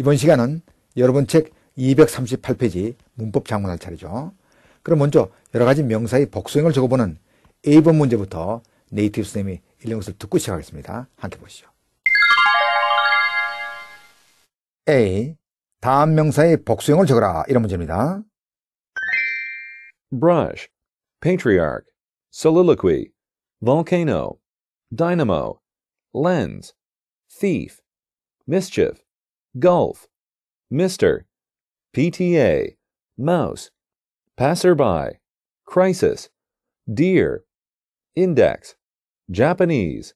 이번 시간은 여러분 책 238페이지 문법 장문할 차례죠. 그럼 먼저 여러 가지 명사의 복수형을 적어보는 A번 문제부터 네이티브 선생님이 읽는 것을 듣고 시작하겠습니다. 함께 보시죠. A. 다음 명사의 복수형을 적어라. 이런 문제입니다. brush, patriarch, soliloquy, volcano, dynamo, lens, thief, mischief, golf, Mr. PTA, mouse, passerby, crisis, deer, index, Japanese.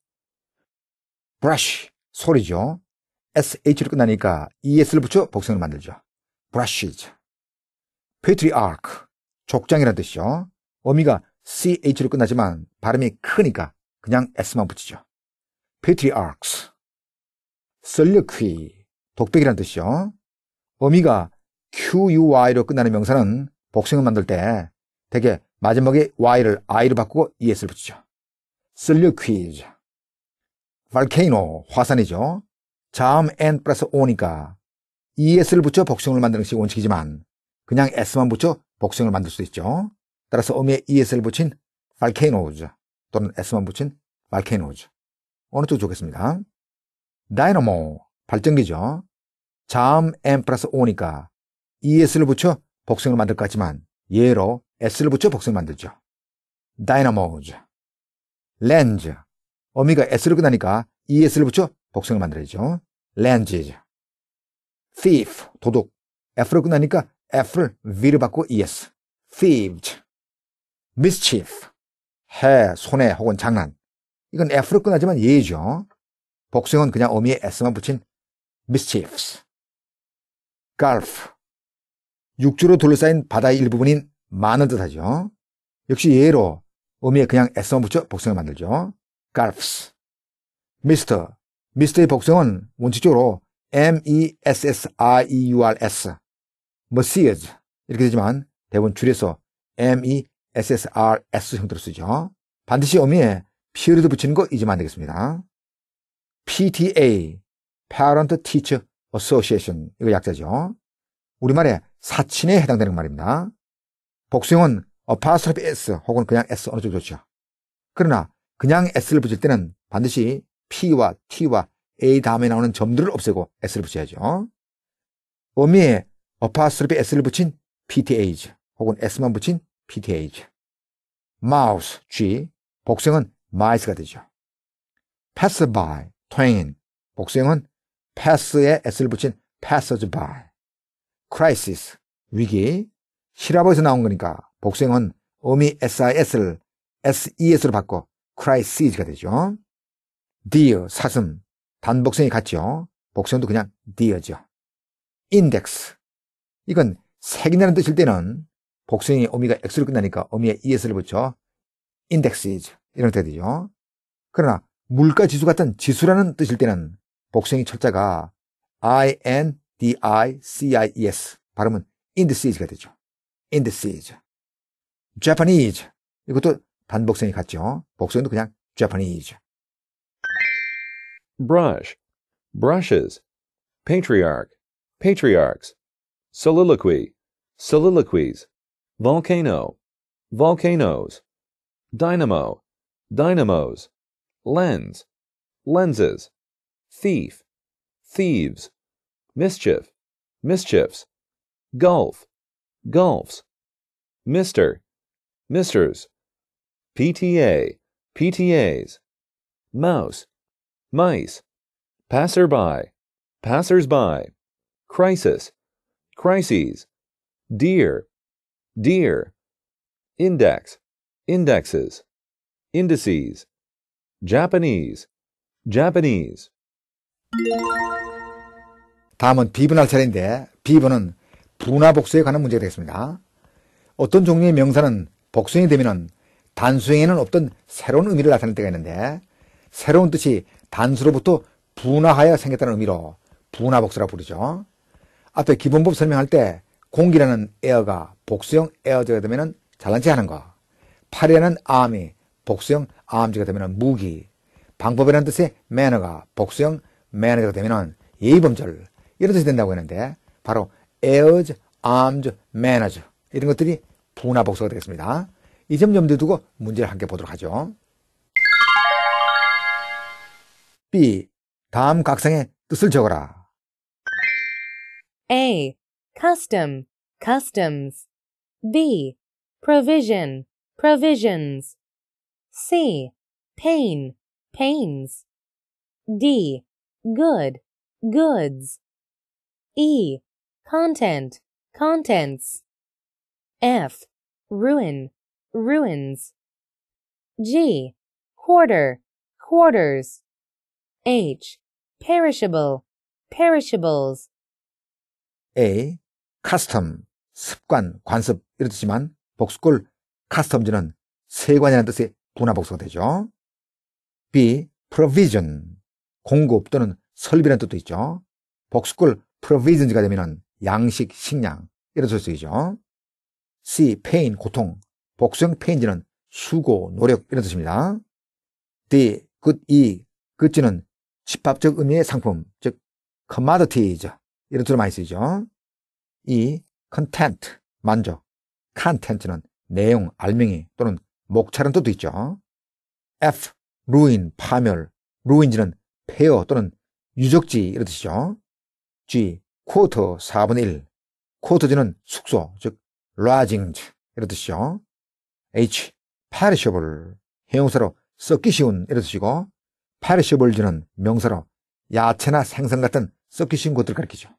brush 소리죠. sh로 끝나니까 es를 붙여 복성을 만들죠. brushes. patriarch 족장이라는 뜻이죠. 어미가 ch로 끝나지만 발음이 크니까 그냥 s만 붙이죠. patriarchs. soliloquy 독백이란 뜻이요. 어미가 QUY로 끝나는 명사는 복수을 만들 때 대개 마지막에 Y를 I로 바꾸고 ES를 붙이죠. 슬류 퀴즈. 발케이노, 화산이죠. 자음 N 플러스 O니까 ES를 붙여 복수을 만드는 것이 원칙이지만 그냥 S만 붙여 복수을 만들 수 있죠. 따라서 어미에 ES를 붙인 발케이노즈 또는 S만 붙인 발케이노즈. 어느 쪽이좋겠습니까 다이너모, 발전기죠. 자음 m 플러스 오니까 ES를 붙여 복성을 만들 것 같지만 예로 S를 붙여 복성 만들죠. 다이나모즈, 렌즈, 어미가 s 를 끝나니까 ES를 붙여 복성을 만들죠. 렌즈, thief, 도둑, f 를 끝나니까 F를 V를 받고 ES, thieves, mischief, 해, 손해 혹은 장난. 이건 F로 끝나지만 예죠. 복성은 그냥 어미의 S만 붙인 미 i s 프스 갈프 f s 육지로 둘러싸인 바다의 일부분인 많은 뜻하죠. 역시 예로 어미에 그냥 s만 붙여 복성을 만들죠. 갈프스 미스터 미스터의 복성은 원칙적으로 m-e-s-s-r-e-u-r-s. 머시 s s e 이렇게 되지만 대본 줄여서 m-e-s-s-r-s 형태로 쓰죠. 반드시 어미에 피어리드 붙이는 거 잊으면 안 되겠습니다. pta. Parent Teacher Association 이거 약자죠. 우리말에 사친에 해당되는 말입니다. 복수형은 apostrophe s 혹은 그냥 s 어느 쪽도 좋죠. 그러나 그냥 s를 붙일 때는 반드시 p와 t와 a 다음에 나오는 점들을 없애고 s를 붙여야죠. 어미에 apostrophe s를 붙인 pth 혹은 s만 붙인 pth. mouse g 복수형은 mice가 되죠. pass by, t w a n 복수형은 pass에 s를 붙인 passage by, crisis, 위기, 시라보에서 나온 거니까 복생은 어미 sis를 ses로 바꿔 crisis가 되죠. dear, 사슴, 단복생이 같죠. 복생도 그냥 dear죠. index, 이건 색이라는 뜻일 때는 복생이 어미가 x로 끝나니까 어미에 es를 붙여 indexes 이런 뜻이 죠 그러나 물가 지수 같은 지수라는 뜻일 때는 복성의 철자가 I-N-D-I-C-I-E-S 발음은 indice가 되죠. i n d e c i s e Japanese 이것도 반복성이 같죠. 복성도 그냥 Japanese. brush, brushes, patriarch, patriarchs, soliloquy, soliloquies, volcano, volcanoes, dynamo, dynamos, lens, lenses, thief, thieves, mischief, mischiefs, gulf, gulfs, mister, misters, PTA, PTAs, mouse, mice, passerby, passersby, crisis, crises, deer, deer, index, indexes, indices, Japanese, Japanese. 다음은 비분할 차례인데 비분은 분화 복수에 관한 문제가 되겠습니다. 어떤 종류의 명사는 복수형이 되면 단수형에는 없던 새로운 의미를 나타낼 때가 있는데 새로운 뜻이 단수로부터 분화하여 생겼다는 의미로 분화 복수라 부르죠. 앞에 기본법 설명할 때 공기라는 에어가 복수형 에어즈가 되면 잘난 체 하는 거팔이라는 암이 복수형 암즈가 되면 무기 방법이라는 뜻의 매너가 복수형 매너가 되면은 예의범절 이런 뜻이 된다고 했는데 바로 에어즈, 암즈, 매너즈 이런 것들이 분화 복수가 되겠습니다. 이점 염두에 두고 문제를 함께 보도록 하죠. B. 다음 각성의 뜻을 적어라. A. Custom, customs. B. Provision, provisions. C. Pain, pains. D. good, goods. E. Content, contents. F. Ruin, ruins. G. Quarter, quarters. H. Perishable, perishables. A. custom, 습관, 관습 이렇듯이만 복수골 custom지는 세관이라는 뜻의 분화복수가 되죠. B. provision, 공급 또는 설비라는 뜻도 있죠. 복수글 provisions가 되면 양식, 식량 이런 뜻이죠. C. pain, 고통. 복수형 pain지는 수고, 노력 이런 뜻입니다. D. good, E. 그지는 집합적 의미의 상품, 즉 commodities 이런 뜻으 많이 쓰이죠. E. content, 만족. content는 내용, 알맹이 또는 목차라는 뜻도 있죠. F. ruin, 파멸. ruin지는 폐허 또는 유적지 이런 듯이죠 G. 쿼터 4분의 1. 쿼터지는 숙소, 즉라징 d 이런 듯이죠 H. 파 e r i s h a 형용사로 썩기 쉬운 이런 듯이고파 e r i s h 는 명사로 야채나 생선 같은 썩기 쉬운 것들을 가리키죠.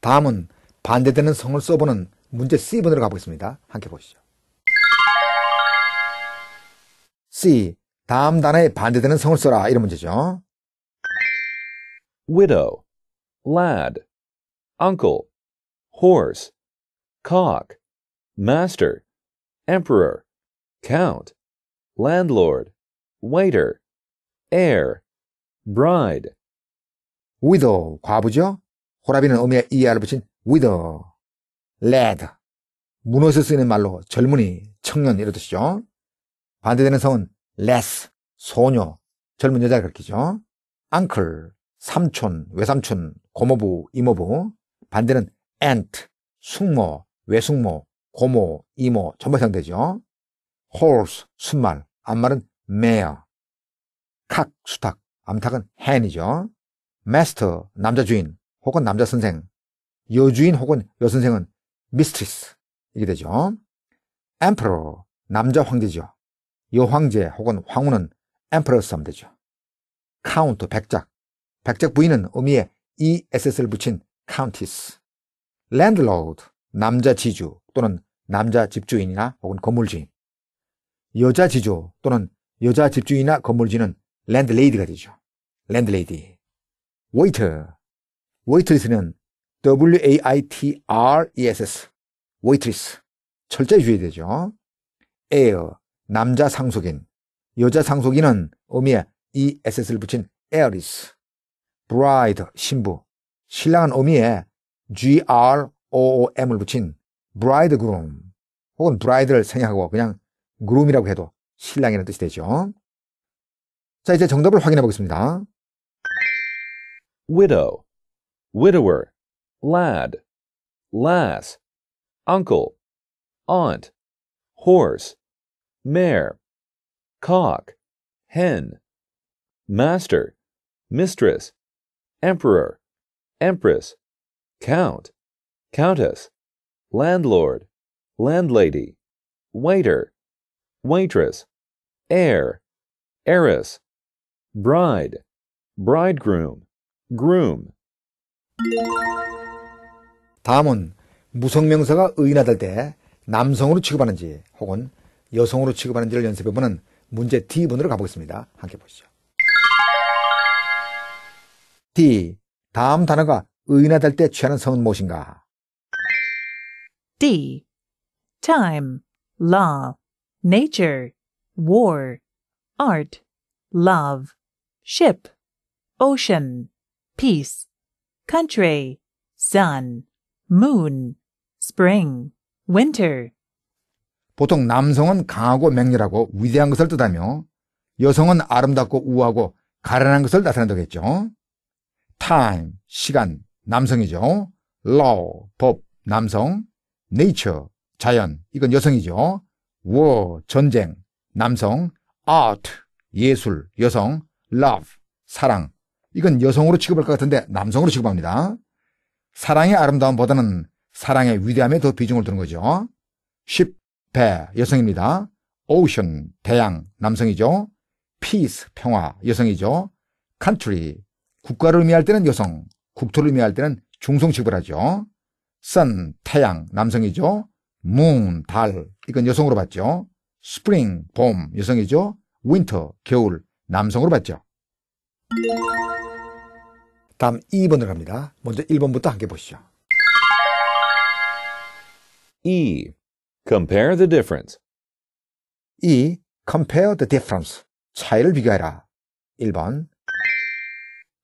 다음은 반대되는 성을 써보는 문제 C번으로 가보겠습니다. 함께 보시죠. C. 다음 단어에 반대되는 성을 써라. 이런 문제죠. widow, lad, uncle, horse, cock, master, emperor, count, landlord, waiter, heir, bride. widow, 과부죠? 호라비는 어미의 이하를 붙인 widow, lad, 문어에서 쓰이는 말로 젊은이, 청년 이런 뜻이죠. 반대되는 성은 less, 소녀, 젊은 여자 를 가르키죠. uncle, 삼촌, 외삼촌, 고모부, 이모부. 반대는 aunt, 숙모, 외숙모, 고모, 이모, 전부 해당되죠. horse, 순말, 암말은 mare. 칵, 수탉, 암탉은 hen이죠. master, 남자 주인, 혹은 남자 선생. 여주인 혹은 여선생은 mistress. 이게 되죠. emperor, 남자 황제죠. 여황제 혹은 황후는 empress 하면 되죠. 카운트 백작, 백작 부인은 의미에 ESS를 붙인 카운티스. 랜드로드 남자 지주 또는 남자 집주인이나 혹은 건물주인. 여자 지주 또는 여자 집주인이나 건물주인은 l a n d l 가 되죠. 랜드레이 l a d y w a i t e 는 W-A-I-T-R-E-S-S, w a i t r e 철저히 주의되죠. 에어. 남자 상속인, 여자 상속인은 어미에 ESS를 붙인 에어리스, 브라이드, 신부, 신랑은 어미에 GROOM을 붙인 브라이드 그룸, 혹은 브라이드를 생략하고 그냥 그룸이라고 해도 신랑이라는 뜻이 되죠. 자, 이제 정답을 확인해 보겠습니다. widow, widower, lad, lass, uncle, aunt, horse, mare, cock, hen, master, mistress, emperor, empress, count, countess, landlord, landlady, waiter, waitress, heir, heiress, bride, bridegroom, groom. 다음은 무성명사가 의인하될 때 남성으로 취급하는지 혹은 여성으로 취급하는지를 연습해보는 문제 D분으로 가보겠습니다. 함께 보시죠. D. 다음 단어가 의나 될때 취하는 성은 무엇인가? D. Time, Law, Nature, War, Art, Love, Ship, Ocean, Peace, Country, Sun, Moon, Spring, Winter. 보통 남성은 강하고 맹렬하고 위대한 것을 뜻하며 여성은 아름답고 우아하고 가련한 것을 나타낸다고 했죠. time, 시간, 남성이죠. law, 법, 남성. nature, 자연, 이건 여성이죠. war, 전쟁, 남성. art, 예술, 여성. love, 사랑. 이건 여성으로 취급할 것 같은데 남성으로 취급합니다. 사랑의 아름다움보다는 사랑의 위대함에 더 비중을 두는 거죠. ship, 배, 여성입니다. ocean, 대양, 남성이죠. peace, 평화, 여성이죠. country, 국가를 의미할 때는 여성, 국토를 의미할 때는 중성식을 하죠. sun, 태양, 남성이죠. moon, 달, 이건 여성으로 봤죠. spring, 봄, 여성이죠. winter, 겨울, 남성으로 봤죠. 다음 2번으로 갑니다. 먼저 1번부터 함께 보시죠. E. Compare the difference. 이 compare the difference. 차이를 비교해라. 1번.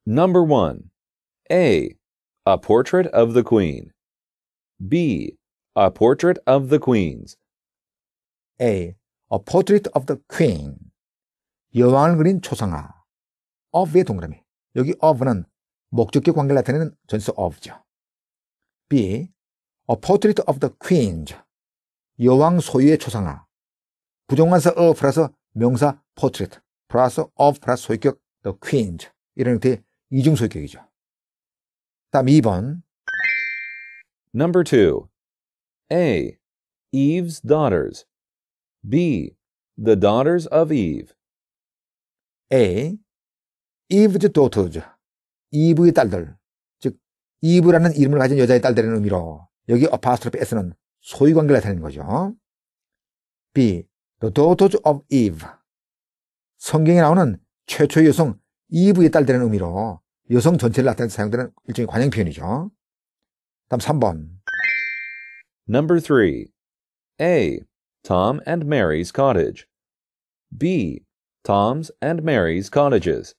Number 1. A. A portrait of the queen. B. A portrait of the queens. A. A portrait of the queen. 여왕을 그린 초상화. of의 동그라미. 여기 of는 목적격 관계를 나타내는 전수 of죠. B. A portrait of the queens. 여왕 소유의 초상화. 부정관사 어 플러스 명사 포트레트 플러스 of 플러스 소유격 the queens 이런 형태의 이중 소유격이죠. 다음 2번 Number 2 A. Eve's daughters B. The daughters of Eve A. Eve's daughters 이브의 딸들 즉 이브라는 이름을 가진 여자의 딸들이라는 의미로 여기 어파스트로피 S는 소유 관계를 나타내는 거죠. B. The daughters of Eve. 성경에 나오는 최초의 여성 이브의 딸들이라는 의미로 여성 전체를 나타내 사용되는 일종의 관용 표현이죠. 다음 3번. Number 3. A. Tom and Mary's cottage. B. Tom's and Mary's cottages.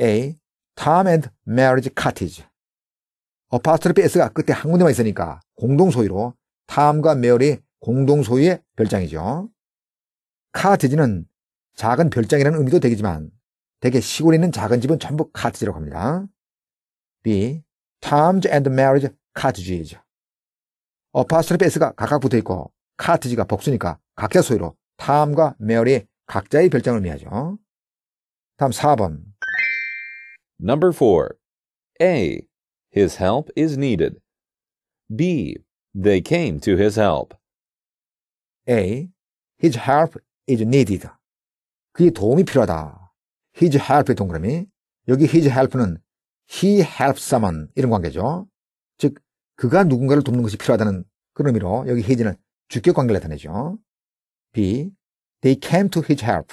A. Tom and Mary's cottage. 어파스트로피 S가 끝에 한 군데만 있으니까 공동소유로 탐과 메어리 공동소유의 별장이죠. 카트지는 작은 별장이라는 의미도 되겠지만 대개 시골에 있는 작은 집은 전부 카트지라고 합니다. B. Times and m 카트지이죠 어파스트로피 S가 각각 붙어있고 카트지가 복수니까 각자 소유로 탐과 메어리 각자의 별장을 의미하죠. 다음 4번 Number 4. A. His help is needed. B. They came to his help. A. His help is needed. 그의 도움이 필요하다. His help의 동그라미. 여기 his help는 he helps someone 이런 관계죠. 즉 그가 누군가를 돕는 것이 필요하다는 그런 의미로 여기 his는 주격 관계를 나타내죠. B. They came to his help.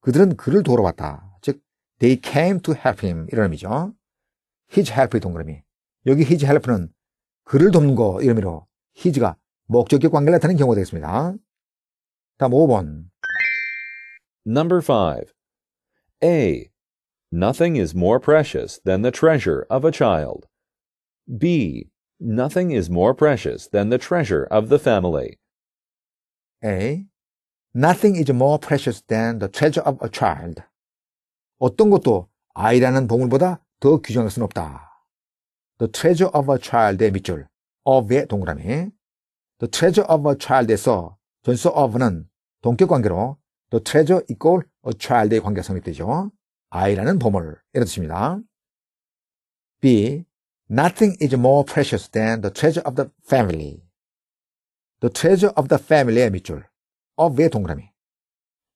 그들은 그를 도러 왔다. 즉 they came to help him 이런 의미죠. 히 i 헬프의 동그라미. 여기 히 i 헬프는 그를 돕는 거 이름으로 히 i 가 목적격 관계를 나타내는 경우가 되겠습니다. 다음 5번. Number 5. A. Nothing is more precious than the treasure of a child. B. Nothing is more precious than the treasure of the family. A. Nothing is more precious than the treasure of a child. 어떤 것도 아이라는 보물보다 더 규정할 수는 없다. The treasure of a child의 밑줄, of의 동그라미. The treasure of a child에서 전수 of는 동격 관계로 the treasure equal a child의 관계가 성립되죠. 아이라는 보물. 이런 뜻입니다. B. Nothing is more precious than the treasure of the family. The treasure of the family의 밑줄. of의 동그라미.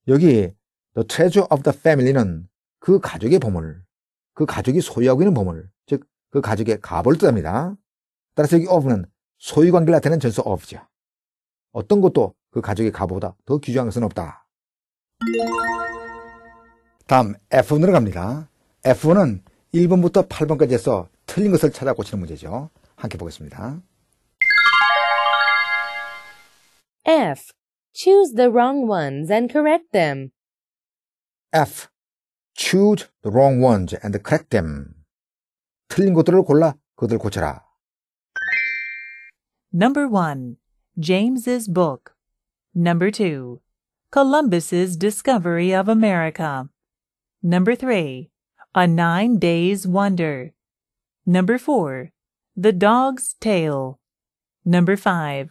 여기 the treasure of the family는 그 가족의 보물. 그 가족이 소유하고 있는 보물, 즉 그 가족의 가보를 뜻합니다. 따라서 여기 of는 소유 관계를 나타내는 전수 of죠. 어떤 것도 그 가족의 가보다 더 귀중한 것은 없다. 다음 F1으로 갑니다. F1은 1번부터 8번까지 해서 틀린 것을 찾아 고치는 문제죠. 함께 보겠습니다. F. Choose the wrong ones and correct them. F. Choose the wrong ones and correct them. 틀린 것들을 골라 고쳐라. Number 1. James's book. Number 2. Columbus's discovery of America. Number 3. A Nine Days Wonder. Number 4. The Dog's Tale. Number 5.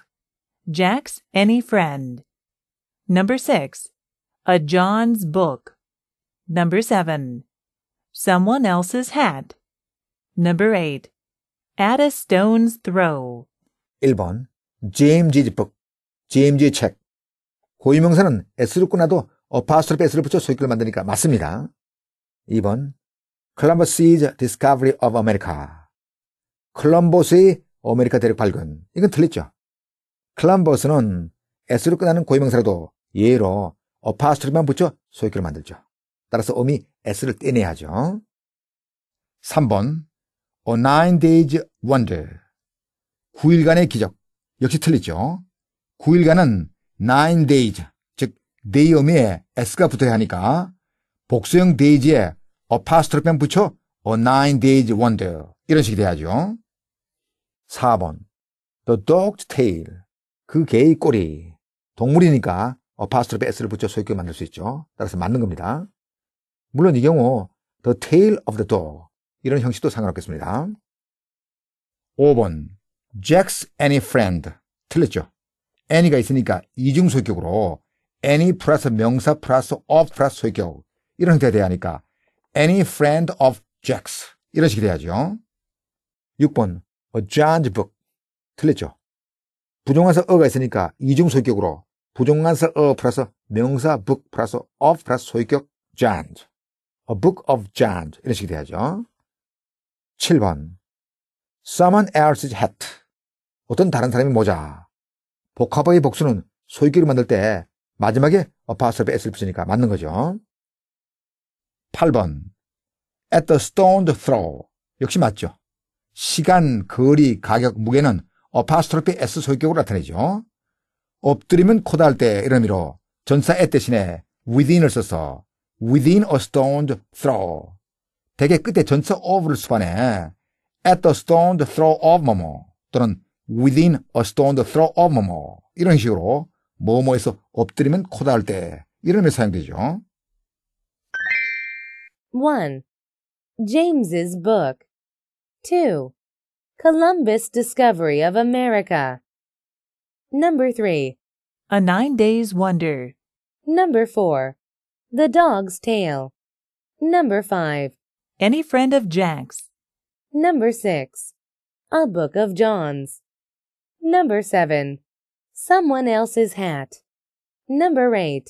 Jack's Any Friend. Number 6. A John's Book. Number 7. Someone else's hat. Number 8. At a stone's throw. 1번. JMG o k JMG 책. 고유명사는 s를 끊어도 어파스트로피 s를 붙여 소유격를 만드니까 맞습니다. 2번. Columbus's Discovery of America. 콜럼버스의 아메리카 대륙 발견. 이건 틀렸죠. 클럼버스는 s로 끝나는 고유명사라도 예로 어파스트로만 붙여 소유격를 만들죠. 따라서 음이 S를 떼내야죠. 하 3번 A Nine Days Wonder 9일간의 기적 역시 틀리죠. 9일간은 Nine Days 즉 네이음에 S가 붙어야 하니까 복수형 데이지에 어파스트로펜 붙여 A Nine Days Wonder 이런 식이 돼야죠. 4번 The Dog's Tail 그 개의 꼬리 동물이니까 어파스트로펜 S를 붙여 소유격 만들 수 있죠. 따라서 맞는 겁니다. 물론 이 경우 The Tail of the Dog 이런 형식도 상관없겠습니다. 5번 Jack's Any Friend 틀렸죠. Any가 있으니까 이중소격으로 Any 플러스 명사 플러스 of 플러스 소격 이런 형태가 돼야 하니까 Any friend of Jack's 이런 식이 돼야죠. 6번 A John's Book 틀렸죠. 부정관사 어가 있으니까 이중소격으로 부정관사 어 플러스 명사 book 플러스 of 플러스 소격 John's A book of John. 이런 식이 돼야죠. 7번. Someone else's hat. 어떤 다른 사람이 모자. 복합의 복수는 소유기를 만들 때 마지막에 어파스럽에 s를 붙이니까 맞는 거죠. 8번. At the stone throw. 역시 맞죠. 시간, 거리, 가격, 무게는 어파스트로피 S 소유격으로 나타내죠. 엎드리면 코다할 때 이런 의미로 전사 에 대신에 within을 써서 within a stone's throw. 대개 끝에 전체 of를 수반해 at the stone's throw of 뭐뭐 또는 within a stone's throw of 뭐뭐 이런 식으로 뭐뭐에서 엎드리면 코다 때 이런 의미로 사용되죠. 1. James's book 2. Columbus' discovery of America Number 3. A Nine Days Wonder Number 4. The dog's tail. Number 5. Any friend of Jack's. Number 6. A book of John's. Number 7. Someone else's hat. Number 8.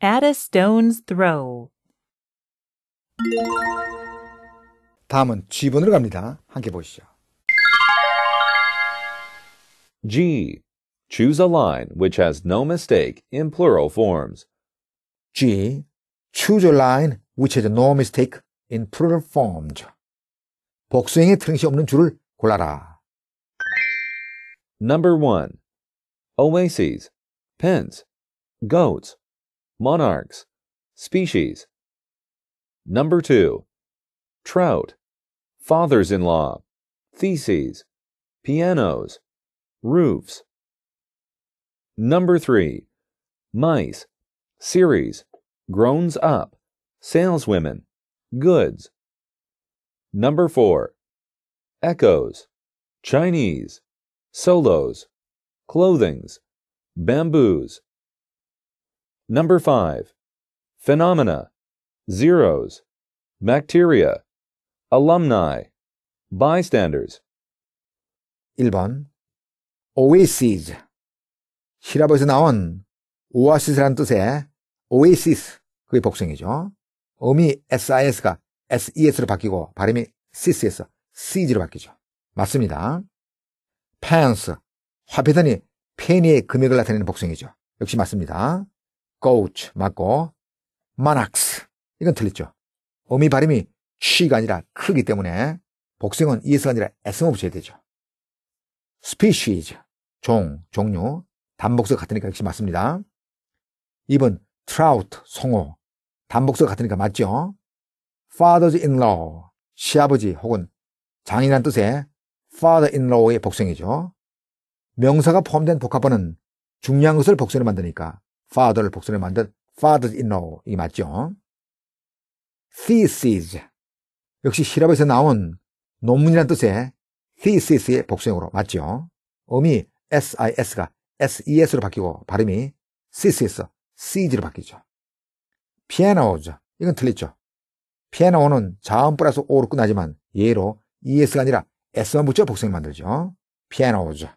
At a stone's throw. 다음은 G번으로 갑니다. 함께 보시죠. G. Choose a line which has no mistake in plural forms. G. Choose a line which has no mistake in plural forms. 복수형의 트림이 없는 줄을 골라라. Number 1. Oases, pens, goats, monarchs, species. Number 2. Trout, fathers-in-law, theses, pianos, roofs. Number 3. Mice, series, groans up, saleswomen, goods. Number 4. Echoes, Chinese, solos, clothings, bamboos. Number 5. Phenomena, zeros, bacteria, alumni, bystanders. 1번 Oasis 시라버에서 나온 오아시스라는 뜻의 오에시스 그게 복성이죠. 음이 SIS가 SES로 바뀌고 발음이 CIS에서 CG로 바뀌죠. 맞습니다. pence 화폐단이 페니의 금액을 나타내는 복성이죠. 역시 맞습니다. c o a c 맞고 manax 이건 틀렸죠. 음이 발음이 취가 아니라 크기 때문에 복성은 에 s 가 아니라 S만 붙여야 되죠. species 종, 종류, 단복수 같으니까 역시 맞습니다. 2번 트라우트 송어 단복수 같으니까 맞죠? father-in-law 시아버지 혹은 장인란 뜻의 father-in-law의 복성이죠. 명사가 포함된 복합어는 중요한 것을 복선에 만드니까 father를 복선에 만든 father-in-law 이 맞죠? thesis 역시 시랍에서 나온 논문이란 뜻의 thesis의 복수형으로 맞죠? 음이 sis가 ses로 바뀌고 발음이 thesis, CG로 바뀌죠. 피아노죠. 이건 틀렸죠. 피아노는 자음 플러스 O로 끝나지만 예로 ES가 아니라 S만 붙여 복성이 만들죠. 피아노죠.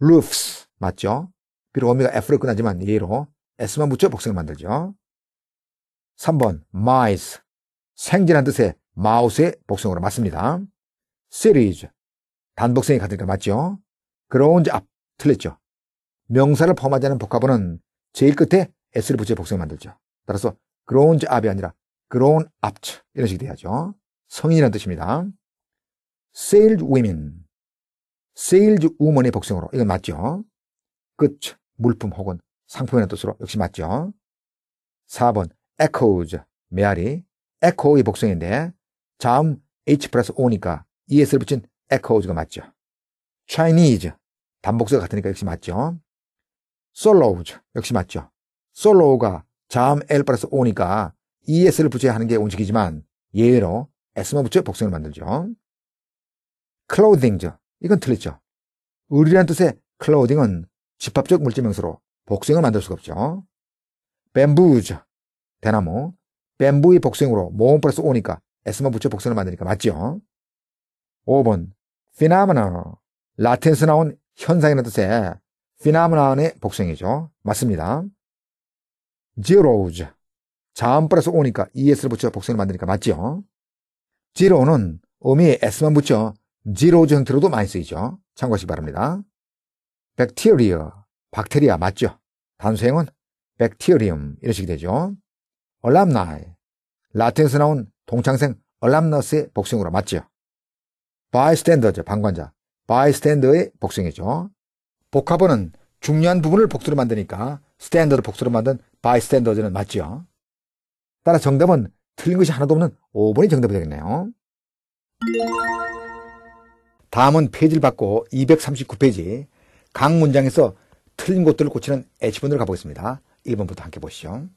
roofs 맞죠? 비록 어미가 F로 끝나지만 예로 S만 붙여 복성이 만들죠. 3번 mice 생지란 뜻의 마우스의 복성으로 맞습니다. series 단복성이 같은 게 맞죠? 그런지 앞 틀렸죠. 명사를 포함하지 않은 복합어는 제일 끝에 S를 붙여 복성 만들죠. 따라서 grown up이 아니라 grown up 이런 식이 돼야죠. 성인이라는 뜻입니다. sailed women, s a l e d woman의 복성으로 이건 맞죠. 끝, 물품 혹은 상품이라는 뜻으로 역시 맞죠. 4번 echoes, 메아리, echo의 복성인데 자음 h 플러스 o니까 es를 붙인 echoes가 맞죠. Chinese, 단복수 같으니까 역시 맞죠. 솔로우즈 역시 맞죠. 솔로가 자음 L 플러스 O니까 ES를 붙여야 하는 게 원칙이지만 예외로 S만 붙여 복성을 만들죠. clothing, 이건 틀렸죠. 의리란 뜻의 clothing은 집합적 물질명사로 복성을 만들 수가 없죠. bamboo, 대나무. bamboo의 복성으로 모음 플러스 오니까 S만 붙여 복성을 만드니까 맞죠. 5번, phenomenon, 라틴에서 나온 현상이라는 뜻의 phenomenon의 복성이죠. 맞습니다. zeros. 자음플에서 오니까 es를 붙여 복선을 만드니까 맞죠? zero는 어미이 s만 붙여 zeros 형태로도 많이 쓰이죠. 참고하시기 바랍니다. bacteria, 박테리아 맞죠? 단수형은 bacterium 이런 식이 되죠. alumni, 라틴에서 나온 동창생 alumnus의 복성으로 맞죠? bystander죠, 방관자. bystander의 복성이죠. 복합어는 중요한 부분을 복수로 만드니까 스탠더드 복수로 만든 바이스탠더즈는 맞죠. 따라 정답은 틀린 것이 하나도 없는 5번이 정답이 되겠네요. 다음은 페이지를 받고 239페이지 각 문장에서 틀린 곳들을 고치는 H번으로 가보겠습니다. 1번부터 함께 보시죠.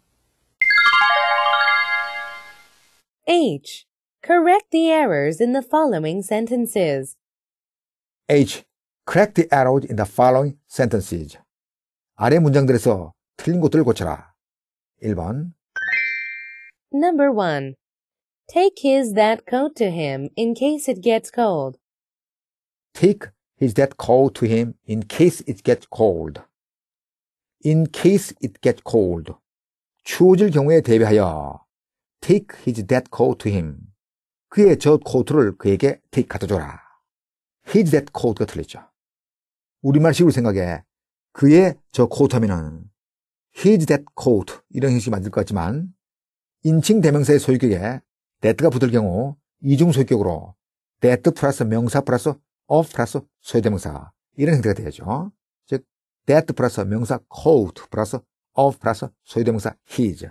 H. Correct the errors in the following sentences. H. Correct the errors in the following sentences. 아래 문장들에서 틀린 곳들을 고쳐라. 1번 Number 1. Take his that coat to him in case it gets cold. Take his that coat to him in case it gets cold. In case it gets cold. 추워질 경우에 대비하여 take his that coat to him. 그의 저 코트를 그에게 take 갖다 줘라. his that coat가 틀렸죠. 우리말식으로 생각해 그의 저 코트 하면은 his that coat 이런 형식이 만들 것 같지만 인칭 대명사의 소유격에 that가 붙을 경우 이중 소유격으로 that 플러스 명사 플러스 of 플러스 소유대명사 이런 형태가 되죠. 즉 that 플러스 명사 coat 플러스 of 플러스 소유대명사 his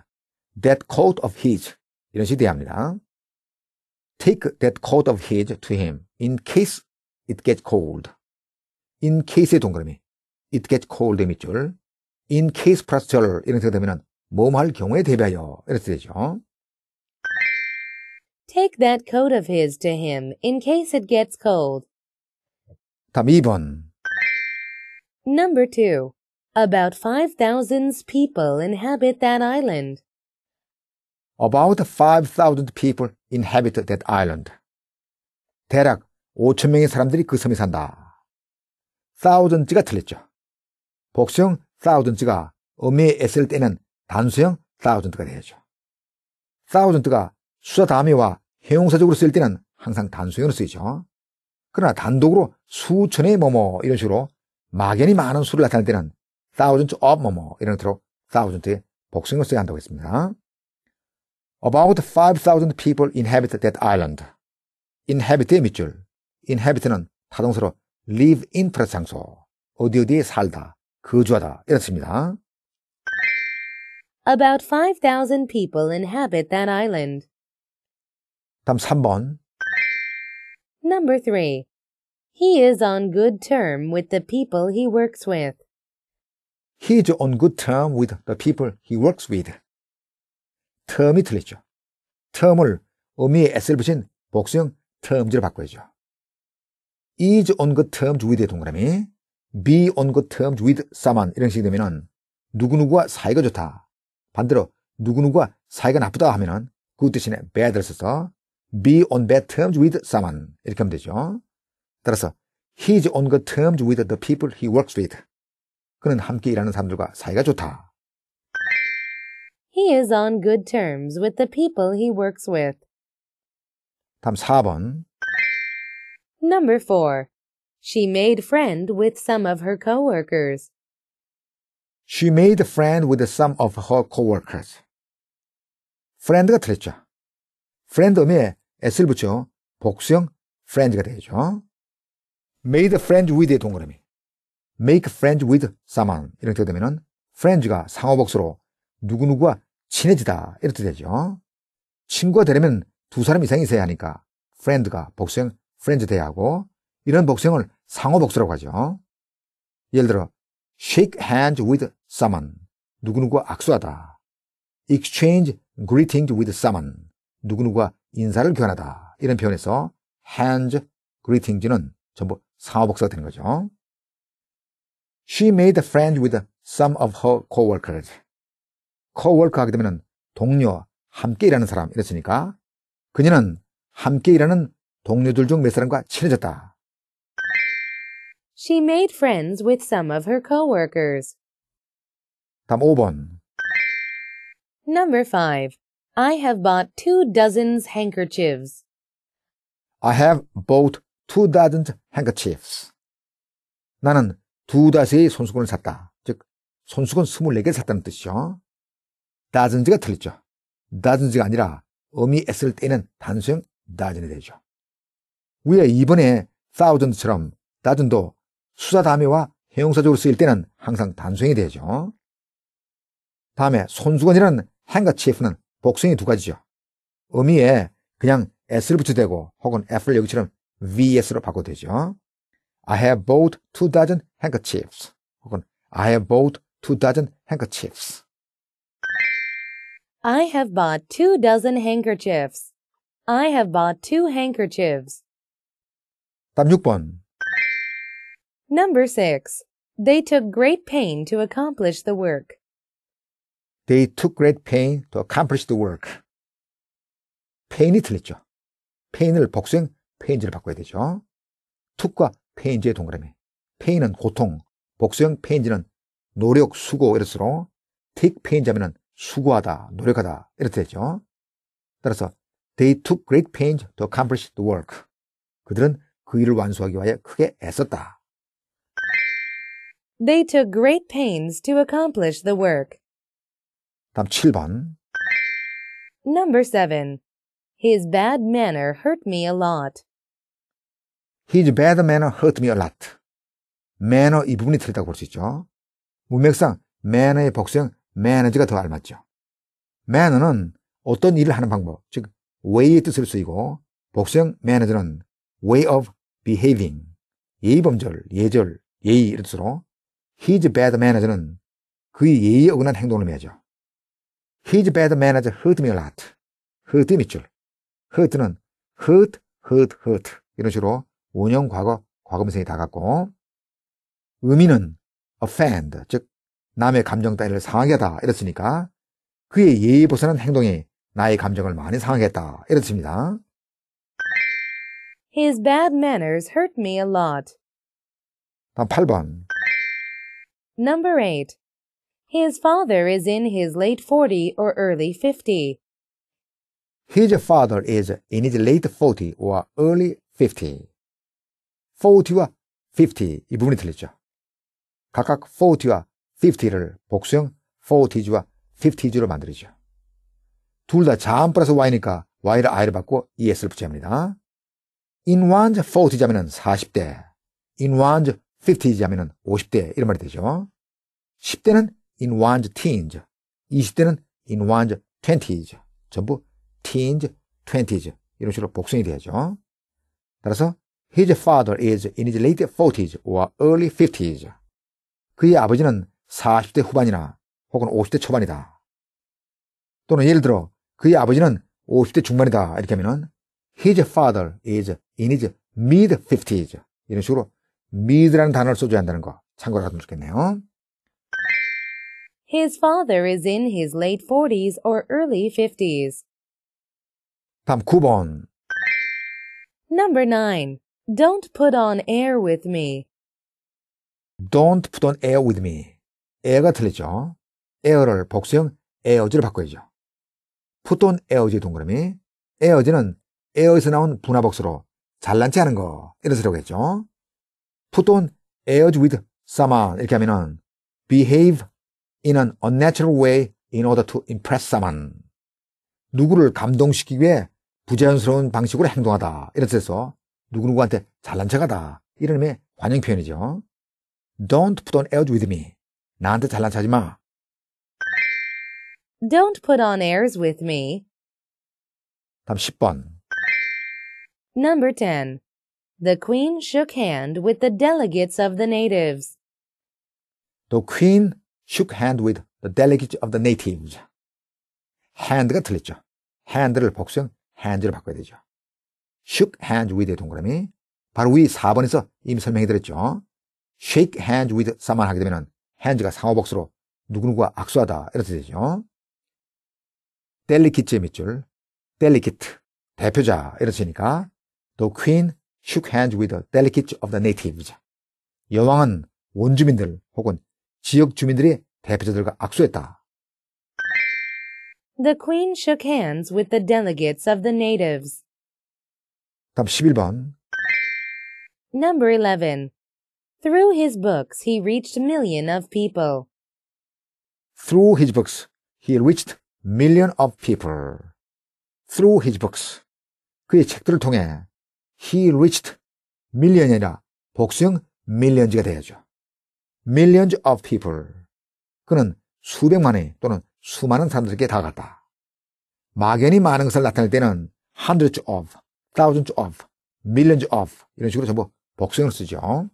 that coat of his 이런 식이 돼야 합니다. Take that coat of his to him in case it gets cold. in case의 동그라미 it gets cold 밑줄 in case 플러스 절 이런 식으로 되면은 뭐뭐할 경우에 대비하여 이렇게 되죠. Take that coat of his to him in case it gets cold. 다음 2번. Number 2. About 5,000 people inhabit that island. About 5,000 people inhabit that island. 대략 5,000명의 사람들이 그 섬에 산다. thousand가 틀렸죠. 복수형 사우전트가 어미했을 때는 단수형 사우전트가 되죠. 사우전트가 수사 다음와 형용사적으로 쓸 때는 항상 단수형으로 쓰이죠. 그러나 단독으로 수천의 뭐뭐 이런 식으로 막연히 많은 수를 나타낼 때는 사우전트 of 뭐뭐 이런 형으로 사우전트의 복수형을 써야 한다고 했습니다. About 5,000 people inhabit that island. inhabit의 밑줄. inhabit는 타동사로 live in 플러스 장소. 어디 어디에 살다. 거주하다 이렇습니다. About 5,000 people inhabit that island. 다음 3번. Number 3. He is on good term with the people he works with. He is on good term with the people he works with. term이 틀렸죠. term을 의미에 s를 붙인 복수형 terms로 바꿔야죠. is on good terms with 동그라미. be on good terms with someone 이런 식이 되면은 누구누구와 사이가 좋다. 반대로 누구누구와 사이가 나쁘다 하면은 그 대신에 bad를 써서 be on bad terms with someone 이렇게 하면 되죠. 따라서 he's on good terms with the people he works with. 그는 함께 일하는 사람들과 사이가 좋다. He is on good terms with the people he works with. 다음 4번. Number 4. She made friend with some of her coworkers. She made friend with some of her coworkers. friend가 틀렸죠. friend 음에 s를 붙여 복수형 friend가 되죠. made friend with의 동그라미. make friend with someone 이런 뜻 되면은 friend가 상호복수로 누구누구와 친해지다 이렇게 되죠. 친구가 되려면 두 사람 이상이 있어야 하니까 friend가 복수형 friends 돼야 하고 이런 복수형을 상호복수라고 하죠. 예를 들어 shake hands with someone 누구누구와 악수하다 exchange greetings with someone 누구누구와 인사를 교환하다 이런 표현에서 hands greetings는 전부 상호복수가 되는 거죠. She made friends with some of her coworkers. coworker 하게 되면 동료, 함께 일하는 사람 이랬으니까 그녀는 함께 일하는 동료들 중 몇 사람과 친해졌다. She made friends with some of her coworkers. 답 5번. Number 5. I have bought two dozens handkerchiefs. I have bought two dozen handkerchiefs. 나는 두 다세의 손수건을 샀다. 즉, 손수건 24개를 샀다는 뜻이죠. dozens가 틀렸죠. dozens가 아니라 어미 s를 떼는 단수형 dozen이 되죠. 위에 이번에 thousand처럼 dozen도 수사 담의와 형용사적으로 쓰일 때는 항상 단수형이 되죠. 다음에 손수건이라는 행가치프는 복수형이 두 가지죠. 의미에 그냥 s를 붙여대고 혹은 f를 여기처럼 vs로 바꿔도 되죠. I have bought two dozen handkerchiefs 혹은 I have bought two dozen handkerchiefs I have bought two dozen handkerchiefs. I have bought two handkerchiefs. 답 6번. Number 6. They took great pain to accomplish the work. They took great pain to accomplish the work. pain이 틀렸죠. pain을 복수행, pain지를 바꿔야 되죠. took과 pain지의 동그라미. pain은 고통, 복수형 pain지는 노력, 수고, 이럴수록 take pain지 하면 수고하다, 노력하다, 이렇게 되죠. 따라서 they took great pains to accomplish the work. 그들은 그 일을 완수하기 위해 크게 애썼다. They took great pains to accomplish the work. 다음 7번. Number 7. His bad manner hurt me a lot. His bad manner hurt me a lot. manner 이 부분이 틀리다고 볼 수 있죠. 문맥상 manner의 복수형 manage가 더 알맞죠. manner는 어떤 일을 하는 방법, 즉 way의 뜻을 쓰이고 복수형 manage는 way of behaving, 예의범절 예절, 예의 이런 뜻으로 His bad m a n a e r 는 그의 예의에 어긋난 행동을 매죠. His bad manager hurt me a lot. hurt 밑줄. hurt는 hurt, hurt, hurt 이런 식으로 원형 과거, 과금생이 다갔고 의미는 offend, 즉 남의 감정 따위를 상하게 하다 이랬으니까 그의 예의 보선한 행동이 나의 감정을 많이 상하게 했다 이랬습니다. His bad manners hurt me a lot. 다음 8번. Number 8. His father is in his late 40 or early 50. His father is in his late 40 or early 50. 40와 50이 부분이 틀렸죠. 각각 40와 50를 복수형 40주와 50주로 만들죠. 둘 다 자음 플러스 y니까 y를 i로 받고 es를 붙여야 합니다. In one's 40s 하면 40대. In one's 50s 하면은 50대 이런 말이 되죠. 10대는 in one's teens, 20대는 in one's twenties, 전부 teens, twenties 이런 식으로 복선이 되죠. 따라서 his father is in his late 40s or early 50s. 그의 아버지는 40대 후반이나 혹은 50대 초반이다. 또는 예를 들어 그의 아버지는 50대 중반이다 이렇게 하면은 his father is in his mid 50s 이런 식으로 me라는 단어를 써줘야 한다는 거 참고를 하면 좋겠네요. His father is in his late 40s or early 50s. 다음 9번. Number 9. Don't put on air with me. Don't put on air with me. air가 틀리죠. air를 복수형 air지로 바꿔야죠. put on air지 동그라미. air지는 air에서 나온 분화복수로 잘난 체 하는 거. 이런 소리라고 했죠. put on airs with someone 이렇게 하면은 behave in an unnatural way in order to impress someone. 누구를 감동시키기 위해 부자연스러운 방식으로 행동하다. 이런 뜻에서 누구누구한테 잘난 척하다. 이런 의미의 관용 표현이죠. Don't put on airs with me. 나한테 잘난 척하지 마. Don't put on airs with me. 다음 10번. Number 10. The Queen shook hand with the delegates of the natives. The Queen shook hand with the delegates of the natives. hand가 틀렸죠. hand를 복수형 hand로 바꿔야 되죠. shook hand with 동그라미. 바로 위 4번에서 이미 설명해드렸죠. shake hand with someone 하게 되면 hand가 상호복수로 누구누구가 악수하다 이렇게 되죠. delicate의 밑줄, delicate, 대표자 이렇게 되니까 the queen shook hands with the delegates of the natives. 여왕은 원주민들 혹은 지역 주민들의 대표자들과 악수했다. The queen shook hands with the delegates of the natives. 다음 11번. Number 11. Through his books he reached million of people. Through his books he reached million of people. Through his books. 그의 책들을 통해 he reached million이 아니라 복수형 millions가 되야죠 millions of people. 그는 수백만의 또는 수많은 사람들에게 다가갔다. 막연히 많은 것을 나타낼 때는 hundreds of, thousands of, millions of 이런 식으로 전부 복수형을 쓰죠.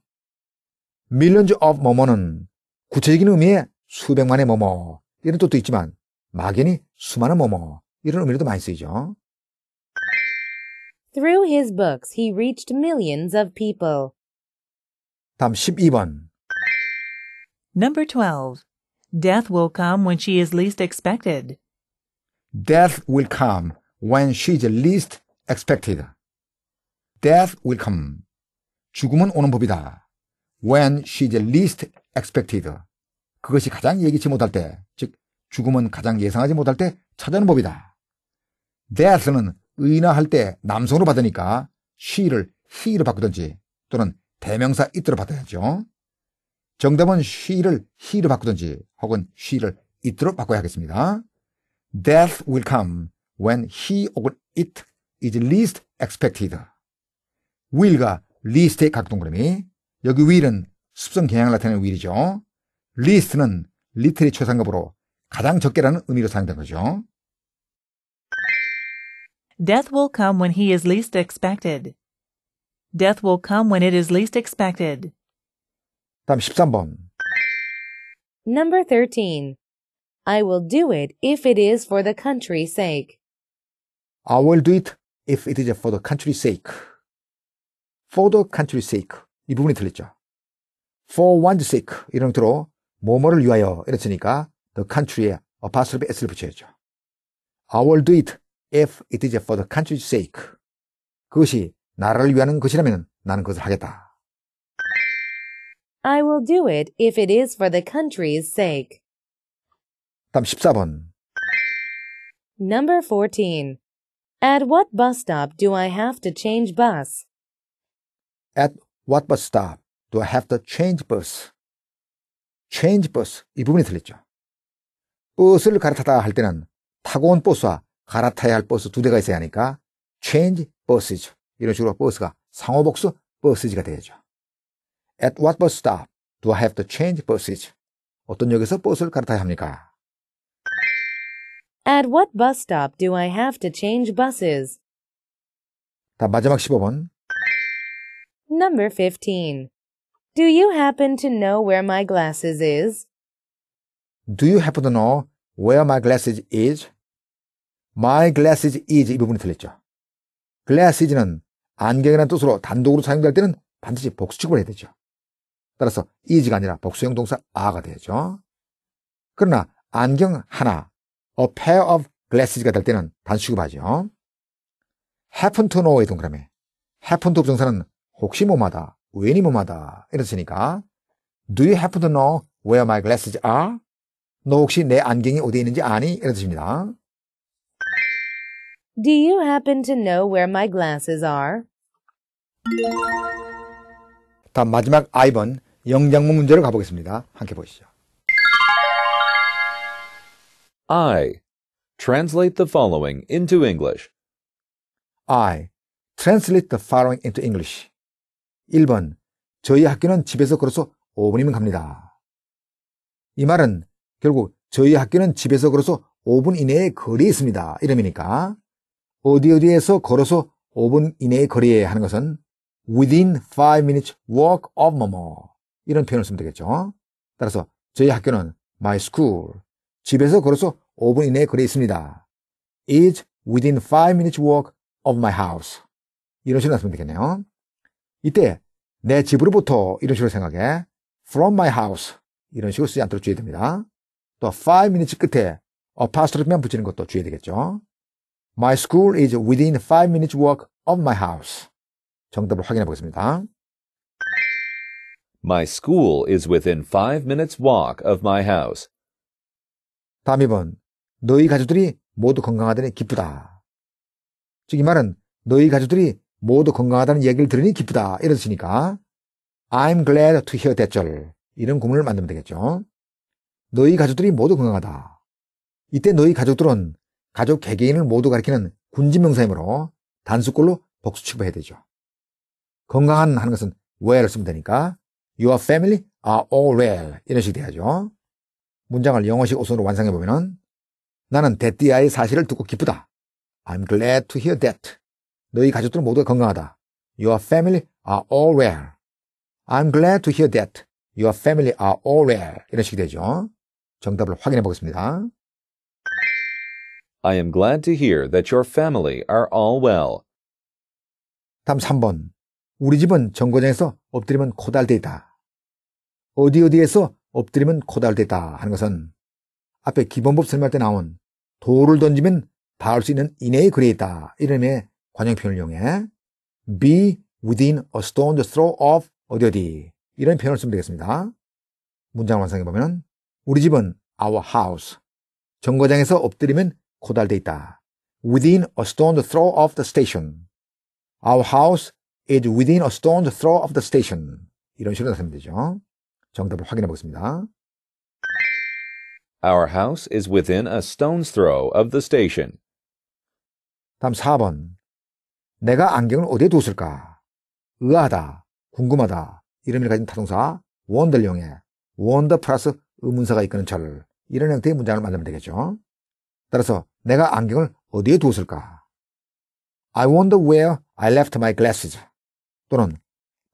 millions of 뭐뭐는 구체적인 의미의 수백만의 뭐뭐 이런 뜻도 있지만 막연히 수많은 뭐뭐 이런 의미로도 많이 쓰이죠. Through his books, he reached millions of people. 답 12번. Number 12. Death will come when she is least expected. Death will come when she's least expected. Death will come. 죽음은 오는 법이다. When she's least expected. 그것이 가장 예기치 못할 때, 즉 죽음은 가장 예상하지 못할 때 찾아오는 법이다. Death는 의나 할 때 남성으로 받으니까 she를 he로 바꾸든지 또는 대명사 it로 받아야죠. 정답은 she를 he로 바꾸든지 혹은 she를 it로 바꿔야 하겠습니다. Death will come when he o 은 it is least expected. will과 least의 각동그림이 여기 will은 습성 경향을 나타내는 will이죠. least는 little의 최상급으로 가장 적게라는 의미로 사용된 거죠. Death will come when he is least expected. Death will come when it is least expected. 다음 13번. Number 13. I will do it if it is for the country's sake. I will do it if it is for the country's sake. For the country's sake. 이 부분이 틀렸죠. For one's sake. 이런 뜻으로 뭐뭐를 위하여 이랬으니까 the country에 apostrophe s를 붙여야죠. I will do it if it is for the country's sake. 그것이 나라를 위하는 것이라면 나는 그것을 하겠다. I will do it if it is for the country's sake. 다음 14번. Number 14. At what bus stop do I have to change bus? At what bus stop do I have to change bus? change bus 이 부분이 틀렸죠. 버스를 갈아타다 할 때는 타고 온 버스와 갈아타야 할 버스 두 대가 있어야 하니까 change b u s 버스죠. 이런 식으로 버스가 상호복수 버스지가 되죠. 겠 At what bus stop do I have to change buses? 어떤 역에서 버스를 갈아타야 합니까? At what bus stop do I have to change buses? 다 마지막 15번. Number 15. Do you happen to know where my glasses is? Do you happen to know where my glasses is? My glasses is 이 부분이 틀렸죠. glasses는 안경이라는 뜻으로 단독으로 사용될 때는 반드시 복수 취급을 해야 되죠. 따라서 is가 아니라 복수형 동사 are가 되죠. 그러나 안경 하나, a pair of glasses가 될 때는 단수 취급하죠. happen to know의 동그라미. happen to 부정사는 혹시 뭐마다, 왠이 뭐마다 이런 뜻니까 do you happen to know where my glasses are? 너 혹시 내 안경이 어디에 있는지 아니? 이런 뜻입니다. Do you happen to know where my glasses are? 다음 마지막 I번 영장문 문제를 가보겠습니다. 함께 보시죠. I. Translate the following into English. I. Translate the following into English. 1번. 저희 학교는 집에서 걸어서 5분이면 갑니다. 이 말은 결국 저희 학교는 집에서 걸어서 5분 이내에 거리에 있습니다. 이름이니까. 어디 어디에서 걸어서 5분 이내의 거리에 하는 것은 within 5 minutes walk of 뭐뭐 이런 표현을 쓰면 되겠죠. 따라서 저희 학교는 my school 집에서 걸어서 5분 이내에 거리에 있습니다. is within 5 minutes walk of my house 이런 식으로 나쓰면 되겠네요. 이때 내 집으로부터 이런 식으로 생각해 from my house 이런 식으로 쓰지 않도록 주의됩니다. 해야또5 minutes 끝에 apostrophe만 붙이는 것도 주의되겠죠. 해야 My school is within 5 minutes walk of my house. 정답을 확인해 보겠습니다. My school is within 5 minutes walk of my house. 다음 2번. 너희 가족들이 모두 건강하다니 기쁘다. 즉 이 말은 너희 가족들이 모두 건강하다는 얘기를 들으니 기쁘다. 이런 뜻이니까 I'm glad to hear that 절. 이런 구문을 만들면 되겠죠. 너희 가족들이 모두 건강하다. 이때 너희 가족들은 가족 개개인을 모두 가리키는 군지명사이므로 단수꼴로 복수 취급해야 되죠. 건강한 하는 것은 w e l l 쓰면 되니까 your family are all well 이런 식이 돼야죠. 문장을 영어식 오선으로 완성해보면 나는 데디아의 사실을 듣고 기쁘다. I'm glad to hear that. 너희 가족들은 모두 건강하다. Your family are all well. I'm glad to hear that. Your family are all well. 이런 식이 되죠. 정답을 확인해 보겠습니다. I am glad to hear that your family are all well. 다음 3번. 우리 집은 정거장에서 엎드리면 고달되다. 어디 어디에서 엎드리면 고달되다 하는 것은 앞에 기본법 설명할 때 나온 돌을 던지면 닿을 수 있는 이내에 그려 있다. 이름의 관용표현을 이용해 be within a stone's throw of 어디 어디 이런 표현을 쓰면 되겠습니다. 문장 완성해 보면 우리 집은 our house 정거장에서 엎드리면 고달돼 있다. Within a stone's throw of the station. Our house is within a stone's throw of the station. 이런 식으로 나타내면 되죠. 정답을 확인해 보겠습니다. Our house is within a stone's throw of the station. 다음 4번. 내가 안경을 어디에 뒀을까? 의아하다, 궁금하다. 이런 일 가진 타동사 원더령에 원더 플러스 의문사가 이끄는 절 이런 형태의 문장을 만들면 되겠죠. 따라서 내가 안경을 어디에 두었을까? I wonder where I left my glasses. 또는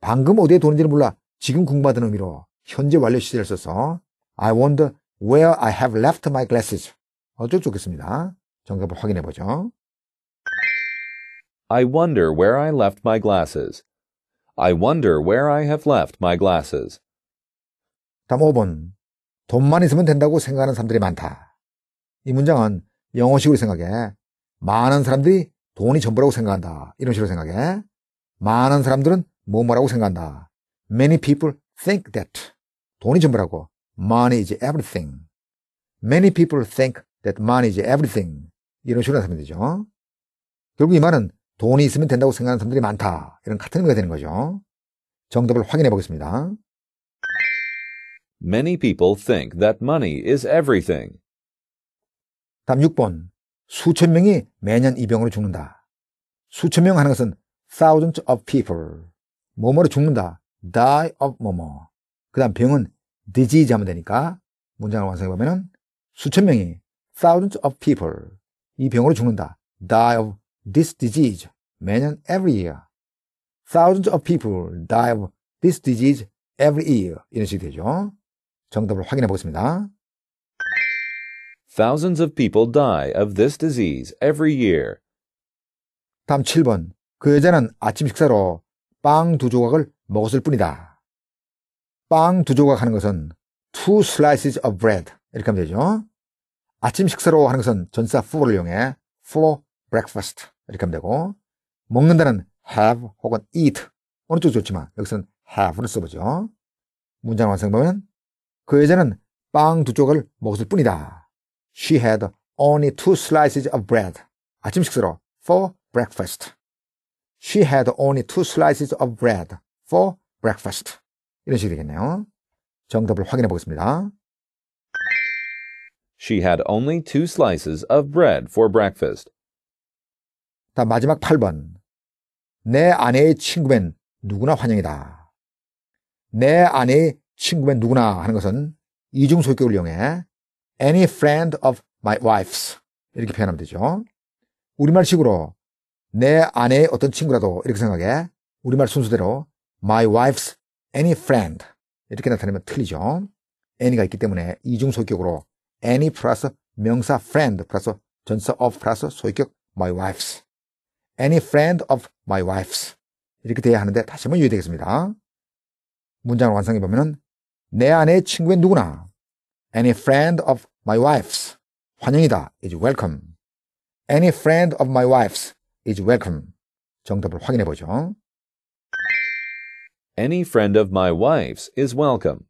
방금 어디에 두는지는 몰라 지금 궁금하다는 의미로 현재 완료 시제를 써서 I wonder where I have left my glasses. 어쩔 수 없겠습니다. 정답을 확인해 보죠. I wonder where I left my glasses. I wonder where I have left my glasses. 다음 5번. 돈만 있으면 된다고 생각하는 사람들이 많다. 이 문장은 영어식으로 생각해. 많은 사람들이 돈이 전부라고 생각한다. 이런 식으로 생각해. 많은 사람들은 뭐뭐라고 생각한다. Many people think that 돈이 전부라고. Money is everything. Many people think that money is everything. 이런 식으로 하면 되죠. 결국 이 말은 돈이 있으면 된다고 생각하는 사람들이 많다. 이런 같은 의미가 되는 거죠. 정답을 확인해 보겠습니다. Many people think that money is everything. 다음 6번. 수천 명이 매년 이 병으로 죽는다. 수천 명 하는 것은 thousands of people. 뭐뭐로 죽는다. die of 뭐뭐. 그 다음 병은 disease 하면 되니까 문장을 완성해보면은 수천 명이 thousands of people. 이 병으로 죽는다. die of this disease 매년 every year. thousands of people die of this disease every year. 이런 식이 되죠. 정답을 확인해 보겠습니다. Thousands of people die of this disease every year. 다음 7번. 그 여자는 아침 식사로 빵 두 조각을 먹었을 뿐이다. 빵 두 조각 하는 것은 two slices of bread 이렇게 하면 되죠. 아침 식사로 하는 것은 전사 for를 이용해 for breakfast 이렇게 하면 되고 먹는다는 have 혹은 eat 어느 쪽 좋지만 여기서는 have를 써보죠. 문장 완성 보면 그 여자는 빵 두 조각을 먹었을 뿐이다. She had only two slices of bread. 아침 식사로 for breakfast. She had only two slices of bread for breakfast. 이런 식이 되겠네요. 정답을 확인해 보겠습니다. She had only two slices of bread for breakfast. 다 마지막 8번. 내 아내의 친구면 누구나 환영이다. 내 아내의 친구면 누구나 하는 것은 이중소격을 이용해 any friend of my wife's 이렇게 표현하면 되죠. 우리말식으로 내 아내의 어떤 친구라도 이렇게 생각해 우리말 순서대로 my wife's any friend 이렇게 나타내면 틀리죠. any가 있기 때문에 이중소격으로 any plus 명사 friend plus 전사 of 플러스 소유격 my wife's any friend of my wife's 이렇게 돼야 하는데 다시 한번 유의되겠습니다. 문장을 완성해 보면내 아내의 친구인 누구나 any friend of My wife's 환영이다 is welcome. Any friend of my wife's is welcome. 정답을 확인해 보죠. Any friend of my wife's is welcome.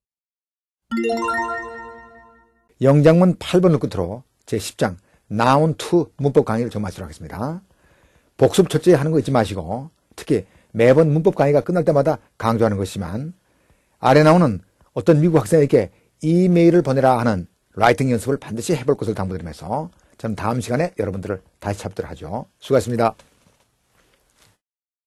영장문 8번을 끝으로 제10장 noun to 문법 강의를 정마치도록 하겠습니다. 복습 철저히 하는 거 잊지 마시고 특히 매번 문법 강의가 끝날 때마다 강조하는 것이지만 아래 나오는 어떤 미국 학생에게 이메일을 보내라 하는 라이팅 연습을 반드시 해볼 것을 당부드리면서 저는 다음 시간에 여러분들을 다시 찾도록 하죠. 수고하셨습니다.